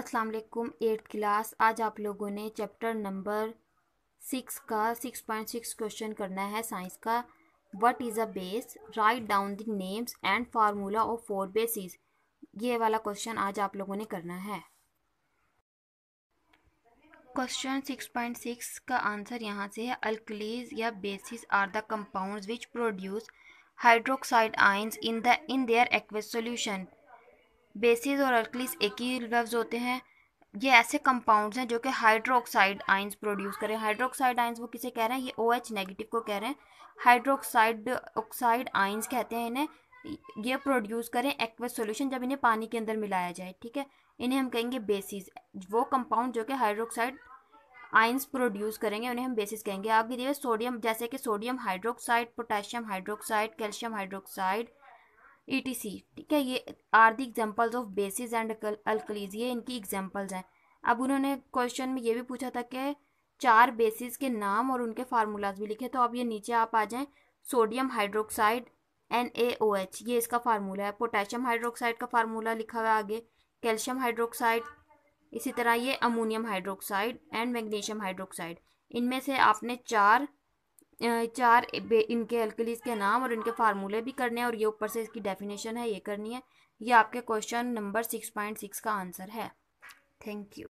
अस्सलाम वालेकुम eighth class आज आप लोगों ने चैप्टर नंबर सिक्स का सिक्स पॉइंट सिक्स क्वेश्चन करना है साइंस का what is a base write down the names and formula of four bases ये वाला क्वेश्चन आज आप लोगों ने करना है क्वेश्चन सिक्स पॉइंट सिक्स का आंसर यहाँ से है अल्कलीज या bases are the compounds which produce hydroxide ions in the in their aqueous solution bases और अल्कलीस एक ही लफ्ज़ होते हैं ये ऐसे कंपाउंड्स हैं जो कि हाइड्रोक्साइड आइंस प्रोड्यूस करें हाइड्रोक्साइड आइंस वो किसे कह रहे हैं ये ओ OH नेगेटिव को कह रहे हैं हाइड्रोक्साइड ऑक्साइड आइंस कहते हैं इन्हें ये प्रोड्यूस करें एक्वस सॉल्यूशन जब इन्हें पानी के अंदर मिलाया जाए ठीक है इन्हें हम कहेंगे बेसिस वो कंपाउंड जो कि हाइड्रोक्साइड आइंस प्रोड्यूस करेंगे उन्हें हम बेसिस कहेंगे आप देखिए सोडियम जैसे कि sodium hydroxide potassium hydroxide calcium hydroxide ETC e ठीक है ये are the examples of bases and alkalis ये इनकी एग्जाम्पल्स हैं अब उन्होंने क्वेश्चन में ये भी पूछा था कि चार बेसिस के नाम और उनके फार्मूलाज भी लिखे तो अब ये नीचे आप आ जाएं sodium hydroxide N A O H ये इसका फार्मूला है पोटेशियम हाइड्रोक्साइड का फार्मूला लिखा हुआ है आगे कैल्शियम हाइड्रोक्साइड इसी तरह ये ammonium hydroxide and magnesium hydroxide इनमें से आपने चार चार इनके एल्कलीज के नाम और इनके फार्मूले भी करने हैं और ये ऊपर से इसकी डेफिनेशन है ये करनी है ये आपके question number six point six का आंसर है थैंक यू